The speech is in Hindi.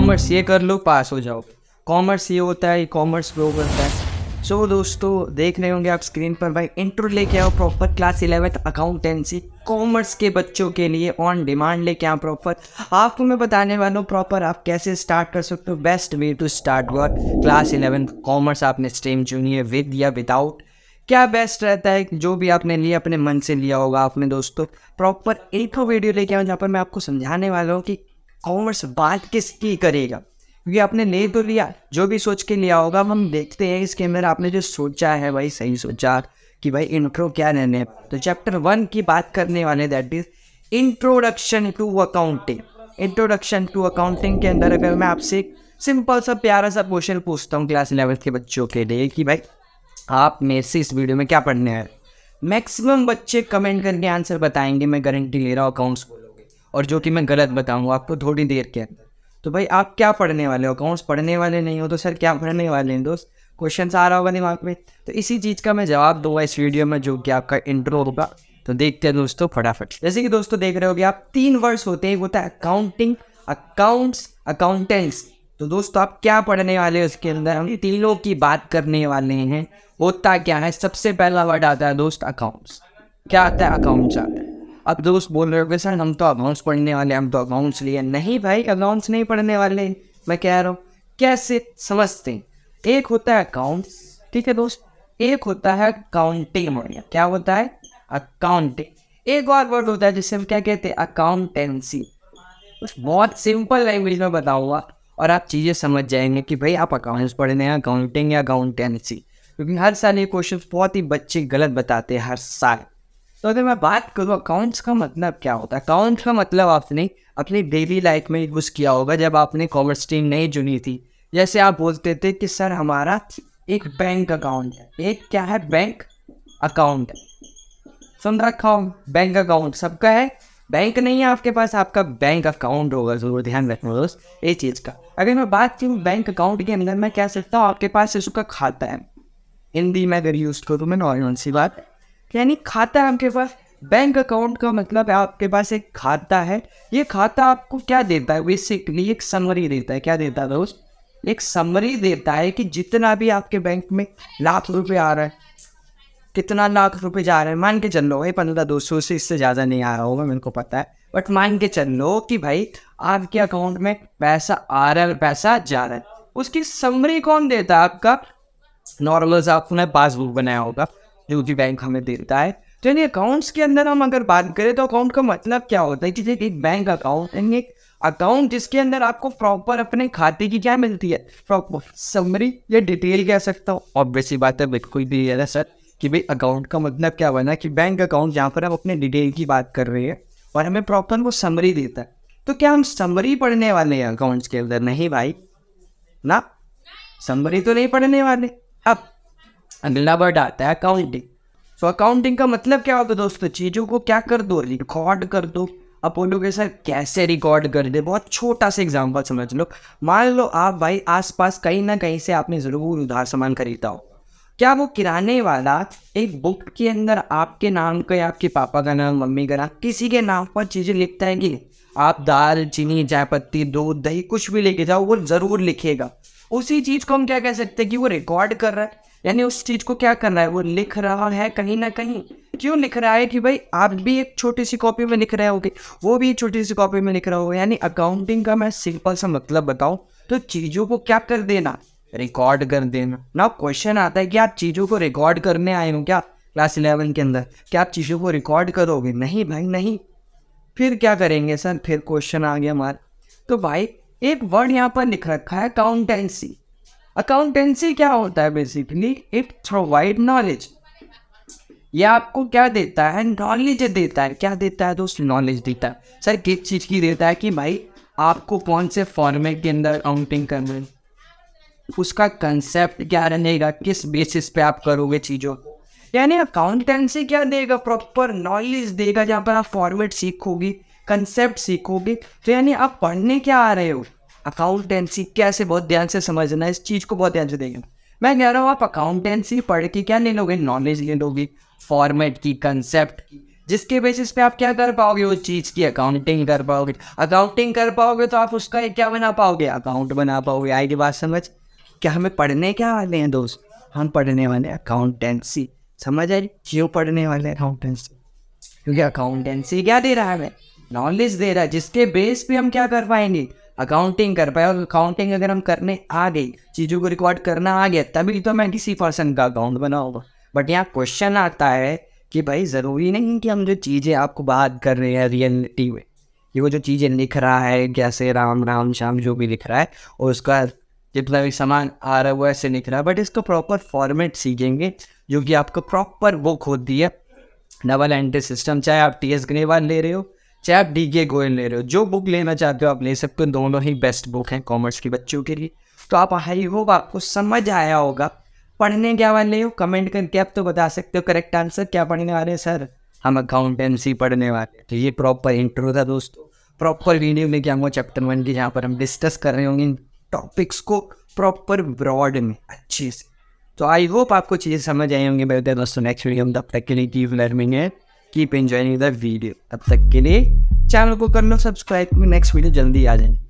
कॉमर्स ये कर लो पास हो जाओ कॉमर्स ये होता है कॉमर्स वो करता है सो so, दोस्तों देख रहे होंगे आप स्क्रीन पर भाई इंट्रो लेके आओ proper class eleventh accountancy commerce के बच्चों के लिए ऑन डिमांड लेके आओ प्रॉपर आपको मैं बताने वाला हूँ प्रॉपर आप कैसे स्टार्ट कर सकते हो best way to start work class eleventh commerce आपने स्ट्रीम चुनी है विद या विदाउट क्या बेस्ट रहता है जो भी आपने लिया अपने मन से लिया होगा आपने दोस्तों प्रॉपर एक वीडियो लेके आओ जहाँ पर मैं आपको समझाने वाला हूँ कि कॉमर्स बात किसकी करेगा क्योंकि आपने ले तो लिया जो भी सोच के लिया होगा हम देखते हैं इसके अंदर आपने जो सोचा है भाई सही सोचा कि भाई इंट्रो क्या रहने तो चैप्टर वन की बात करने वाले that is introduction to accounting introduction to accounting के अंदर अगर मैं आपसे सिंपल सा प्यारा सा क्वेश्चन पूछता हूँ क्लास इलेवंथ के बच्चों के लिए कि भाई आप मेरे से इस वीडियो में क्या पढ़ने हैं मैक्सिमम बच्चे कमेंट करके आंसर बताएंगे मैं गारंटी ले रहा हूँ अकाउंट्स को और जो कि मैं गलत बताऊँगा आपको थोड़ी देर के अंदर तो भाई आप क्या पढ़ने वाले हो अकाउंट्स पढ़ने वाले नहीं हो तो सर क्या पढ़ने वाले हैं दोस्त क्वेश्चन आ रहा होगा दिमाग में तो इसी चीज़ का मैं जवाब दूंगा इस वीडियो में जो कि आपका इंट्रो होगा तो देखते हैं दोस्तों फटाफट जैसे कि दोस्तों देख रहे होगे आप तीन वर्ड्स होते हैं होता है अकाउंटिंग अकाउंट्स अकाउंटेंट्स तो दोस्तों आप क्या पढ़ने वाले हैं उसके अंदर हम तीनों की बात करने वाले हैं होता क्या है सबसे पहला वर्ड आता है दोस्त अकाउंट्स क्या आता है अकाउंट्स आता है अब दोस्त तो बोल रहे हो सर हम तो अकाउंट्स पढ़ने वाले हम तो अकाउंट्स लिए नहीं भाई अकाउंट्स नहीं पढ़ने वाले मैं कह रहा हूँ कैसे समझते एक होता है अकाउंट्स ठीक है दोस्त एक होता है अकाउंटिंग क्या होता है अकाउंटिंग एक और वर्ड होता है जिसे हम क्या कहते हैं अकाउंटेंसी बहुत सिंपल लैंग्वेज में बताऊंगा और आप चीज़ें समझ जाएंगे कि भाई आप अकाउंट्स पढ़ने हैं अकाउंटिंग या अकाउंटेंसी क्योंकि हर साल ये क्वेश्चन बहुत ही बच्चे गलत बताते हैं हर साल तो अगर मैं बात करूँ अकाउंट्स का मतलब क्या होता है अकाउंट्स का मतलब आपने अपनी डेली लाइफ में यूज़ किया होगा जब आपने कॉमर्स टीम नहीं चुनी थी जैसे आप बोलते थे कि सर हमारा एक बैंक अकाउंट है एक क्या है बैंक अकाउंट है सुन रखा हूँ बैंक अकाउंट सबका है बैंक नहीं है आपके पास आपका बैंक अकाउंट होगा जरूर ध्यान रखना दोस्त ये चीज़ का अगर मैं बात करूँ बैंक अकाउंट के अंदर मैं कह सकता हूँ आपके पास इसका खाता है हिंदी में अगर यूज़ करूँ मैं नॉर्मल सी बात यानी खाता आपके पास बैंक अकाउंट का मतलब है आपके पास एक खाता है ये खाता आपको क्या देता है बेसिकली एक समरी देता है क्या देता है दोस्त एक समरी देता है कि जितना भी आपके बैंक में लाख रुपए आ रहा है कितना लाख रुपए जा रहे हैं मान के चल लो भाई पंद्रह दो सौ से इससे ज़्यादा नहीं आ रहा होगा मेरे को पता है बट मान के चल लो कि भाई आपके अकाउंट में पैसा आ रहा है पैसा जा रहा है उसकी समरी कौन देता है आपका नॉर्मल सा आपने पासबुक बनाया होगा जो कि बैंक हमें देता है तो इन अकाउंट्स के अंदर हम अगर बात करें तो अकाउंट का मतलब क्या होता है जैसे एक बैंक अकाउंट यानी एक अकाउंट जिसके अंदर आपको प्रॉपर अपने खाते की क्या मिलती है प्रॉपर समरी या डिटेल कह सकता हूँ ऑब्वियसली बात है बिल्कुल भी है सर कि भाई अकाउंट का मतलब क्या बना कि बैंक अकाउंट जहाँ पर हम अपने डिटेल की बात कर रहे हैं और हमें प्रॉपर वो समरी देता है तो क्या हम समरी पढ़ने वाले हैं अकाउंट्स के अंदर नहीं भाई ना समरी तो नहीं पढ़ने वाले अगला वर्ड आता है अकाउंटिंग सो अकाउंटिंग का मतलब क्या होता है दोस्तों चीज़ों को क्या कर दो रिकॉर्ड कर दो आप बोलोगे सर कैसे रिकॉर्ड कर दे बहुत छोटा सा एग्जाम्पल समझ लो मान लो आप भाई आसपास कहीं ना कहीं से आपने ज़रूर उधार सामान खरीदा हो क्या वो किराने वाला एक बुक के अंदर आपके नाम का या आपके पापा का नाम मम्मी का नाम किसी के नाम पर चीज़ें लिखता है कि आप दाल चीनी चाय पत्ती दूध दही कुछ भी लेके जाओ वो ज़रूर लिखेगा उसी चीज को हम क्या कह सकते हैं कि वो रिकॉर्ड कर रहा है यानी उस चीज को क्या कर रहा है वो लिख रहा है कहीं ना कहीं क्यों लिख रहा है कि भाई आप भी एक छोटी सी कॉपी में लिख रहे होगे वो भी एक छोटी सी कॉपी में लिख रहा होगा यानी अकाउंटिंग का मैं सिंपल सा मतलब बताऊँ तो चीज़ों को क्या कर देना रिकॉर्ड कर देना ना क्वेश्चन आता है कि आप चीज़ों को रिकॉर्ड करने आए हो क्या क्लास इलेवन के अंदर क्या आप चीज़ों को रिकॉर्ड करोगे नहीं भाई नहीं फिर क्या करेंगे सर फिर क्वेश्चन आ गया हमारा तो भाई एक वर्ड यहाँ पर लिख रखा है अकाउंटेंसी अकाउंटेंसी क्या होता है बेसिकली इट प्रोवाइड नॉलेज ये आपको क्या देता है नॉलेज देता है क्या देता है दोस्त नॉलेज देता है सर किस चीज़ की देता है कि भाई आपको कौन से फॉर्मेट के अंदर अकाउंटिंग करना है उसका कंसेप्ट क्या रहेगा किस बेसिस पे आप करोगे चीज़ों यानी अकाउंटेंसी क्या देगा प्रॉपर नॉलेज देगा जहाँ पर आप फॉर्मेट सीखोगे कंसेप्ट सीखोगे तो यानी आप पढ़ने क्या आ रहे हो अकाउंटेंसी कैसे बहुत ध्यान से समझना इस चीज़ को बहुत ध्यान से देखें मैं कह रहा हूँ आप अकाउंटेंसी पढ़ के क्या ले लोगे नॉलेज ले लोगे फॉर्मेट की कंसेप्ट की जिसके बेसिस पे आप क्या कर पाओगे उस चीज़ की अकाउंटिंग कर पाओगे अकाउंटिंग कर पाओगे तो आप उसका क्या बना पाओगे अकाउंट बना पाओगे आई की बात समझ क्या हमें पढ़ने क्या वाले हैं दोस्त हम पढ़ने वाले अकाउंटेंसी समझ आई क्यों पढ़ने वाले अकाउंटेंसी क्योंकि अकाउंटेंसी क्या दे रहा है हमें नॉलेज दे रहा है जिसके बेस पे हम क्या कर पाएंगे अकाउंटिंग कर पाए और अकाउंटिंग अगर हम करने आ गई चीज़ों को रिकॉर्ड करना आ गया तभी तो मैं किसी पर्सन का अकाउंट बनाऊँगा बट यहाँ क्वेश्चन आता है कि भाई ज़रूरी नहीं कि हम जो चीज़ें आपको बात कर रहे हैं रियलिटी में कि वो जो चीज़ें लिख रहा है कैसे राम राम श्याम जो भी लिख रहा है और उसका जितना भी सामान आ रहा है वो ऐसे लिख रहा है बट इसको प्रॉपर फॉर्मेट सीखेंगे जो कि आपको प्रॉपर बुक होती है डबल एंट्री सिस्टम चाहे आप टी एस ग्रेवाल ले रहे हो चाहे आप डी के गोयल ले रहे हो जो बुक लेना चाहते हो आप ले सकते हो दोनों ही बेस्ट बुक हैं कॉमर्स के बच्चों के लिए तो आप आई होप आपको समझ आया होगा पढ़ने क्या वाले हो कमेंट करके आप तो बता सकते हो करेक्ट आंसर क्या पढ़ने वाले हैं सर हम अकाउंटेंसी पढ़ने वाले तो ये प्रॉपर इंटरव्यू था दोस्तों प्रॉपर वीडियो में क्या हुआ चैप्टर वन की जहाँ पर हम डिस्कस कर रहे होंगे इन टॉपिक्स को प्रॉपर ब्रॉड में अच्छे से तो आई होप आपको चीज़ें समझ आई होंगी मैं दोस्तों नेक्स्ट वीडियो हम तब तक के लिए लर्निंग है कीप एंजॉइंग द वीडियो अब तक के लिए चैनल को कर लो सब्सक्राइब नेक्स्ट वीडियो जल्दी आ जाएंगे